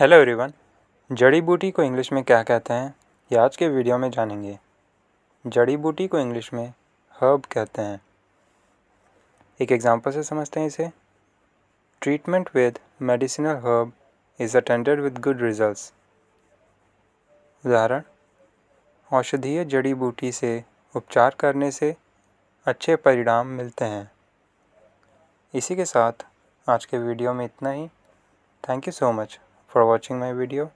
hello everyone जड़ी बूटी को इंग्लिश में क्या कहते हैं ये आज के वीडियो में जानेंगे जड़ी बूटी को इंग्लिश में हर्ब कहते हैं एक एग्जांपल से समझते हैं इसे treatment with medicinal herb is attended with good results उदाहरण औषधीय जड़ी बूटी से उपचार करने से अच्छे परिणाम मिलते हैं इसी के साथ आज के वीडियो में इतना ही thank you so much for watching my video